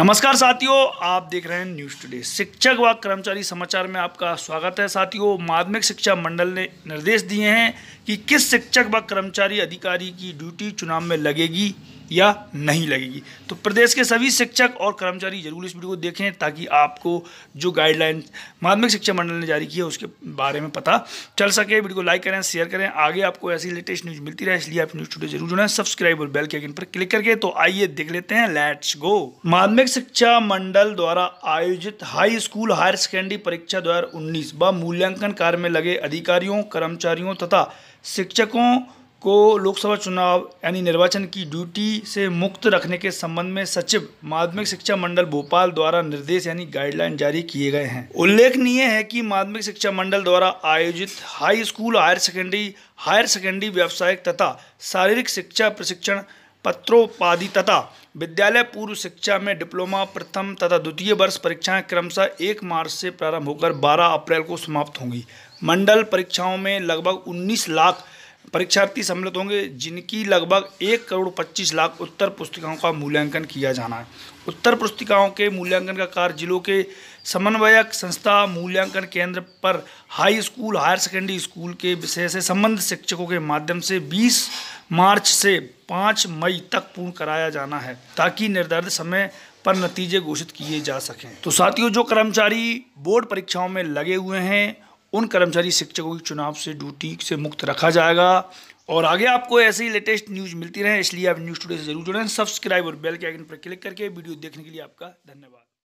नमस्कार साथियों आप देख रहे हैं न्यूज टुडे शिक्षक व कर्मचारी समाचार में आपका स्वागत है साथियों माध्यमिक शिक्षा मंडल ने निर्देश दिए हैं कि किस शिक्षक व कर्मचारी अधिकारी की ड्यूटी चुनाव में लगेगी या नहीं लगेगी तो प्रदेश के सभी शिक्षक और कर्मचारी जरूर इस वीडियो को देखें ताकि आपको जो गाइडलाइन माध्यमिक शिक्षा मंडल ने जारी की है उसके बारे में पता चल सके वीडियो को लाइक करें शेयर करें आगे आपको ऐसी लेटेस्ट न्यूज़ मिलती रहे इसलिए आप न्यूज़ टूडे जरूर जुड़ें सब्सक्राइब और बेल के आइकन पर क्लिक करके तो आइए देख लेते हैं लेट्स गो माध्यमिक शिक्षा मंडल द्वारा आयोजित हाई स्कूल हायर सेकेंडरी परीक्षा दो व मूल्यांकन कार्य में लगे अधिकारियों कर्मचारियों तथा शिक्षकों को लोकसभा चुनाव यानी निर्वाचन की ड्यूटी से मुक्त रखने के संबंध में सचिव माध्यमिक शिक्षा मंडल भोपाल द्वारा निर्देश यानी गाइडलाइन जारी किए गए हैं उल्लेखनीय है कि माध्यमिक शिक्षा मंडल द्वारा आयोजित high school higher secondary higher secondary व्यावसायिक तथा शारीरिक शिक्षा प्रशिक्षण पत्रोपाधि तथा विद्यालय पूर्व शिक्षा में डिप्लोमा प्रथम तथा द्वितीय वर्ष परीक्षाएं क्रमशः एक मार्च से प्रारंभ होकर बारह अप्रैल को समाप्त होंगी मंडल परीक्षाओं में लगभग उन्नीस लाख परीक्षार्थी सम्मिलित होंगे जिनकी लगभग एक करोड़ पच्चीस लाख उत्तर पुस्तिकाओं का मूल्यांकन किया जाना है उत्तर पुस्तिकाओं के मूल्यांकन का कार्य जिलों के समन्वयक संस्था मूल्यांकन केंद्र पर high school higher secondary school के विषय से संबंध शिक्षकों के माध्यम से 20 मार्च से 5 मई तक पूर्ण कराया जाना है ताकि निर्धारित समय पर नतीजे घोषित किए जा सकें तो साथियों जो कर्मचारी बोर्ड परीक्षाओं में लगे हुए हैं उन कर्मचारी शिक्षकों की चुनाव से ड्यूटी से मुक्त रखा जाएगा और आगे आपको ऐसे ही लेटेस्ट न्यूज़ मिलती रहे इसलिए आप न्यूज़ टुडे से जरूर जुड़ें सब्सक्राइब और बेल के आइकन पर क्लिक करके वीडियो देखने के लिए आपका धन्यवाद